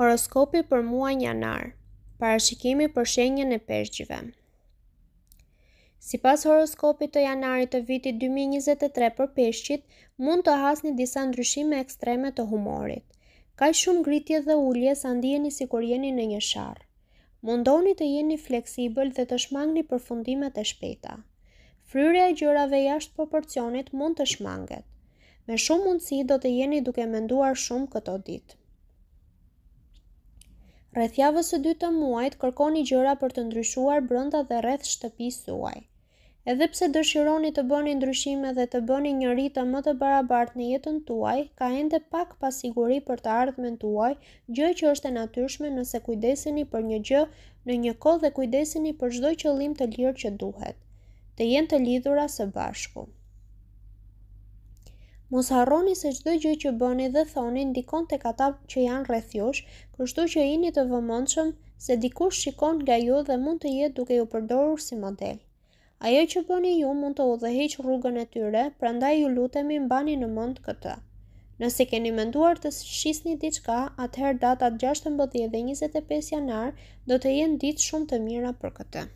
Horoskopi për muaj janar, parashikimi për shenjën e përgjive. Si pas horoskopit të janarit të vitit 2023 për peshqit, mund të hasni disa ndryshime ekstreme të humorit. Ka shumë gritje dhe ullje sa ndijeni si kur jeni në një sharë. Mundoni të jeni fleksibël dhe të shmangni përfundimet e shpeta. Fryrja e gjërave jashtë proporcionit mund të shmanget. Me shumë mundësi do të jeni duke menduar shumë këto ditë. Rrethjavës së dytë të muajit kërkoni gjëra për të ndryshuar brenda dhe rreth shtëpisë suaj. Edhe pse dëshironi të bëni ndryshime dhe të bëni një rritë më të barabartë në jetën tuaj, ka ende pak pasiguri për të ardhme në tuaj, gjë që është e natyrshme nëse kujdeseni për një gjë në një kohë dhe kujdeseni për shdoj qëllim të lirë që duhet. Të jenë të lidhura së bashku. Mos harroni se çdo gjë që bëni dhe thoni ndikon tek ata që janë rreth jush, kështu që jini të vëmendshëm se dikush shikon nga ju dhe mund të jetë duke ju përdorur si model. Ajo që bëni ju mund të udhëheq rrugën e tyre, prandaj ju lutemi mbani në mend këtë. Nëse keni menduar të shisni diçka, atëherë datat 16 dhe 25 janar do të jenë ditë shumë të mira për këtë.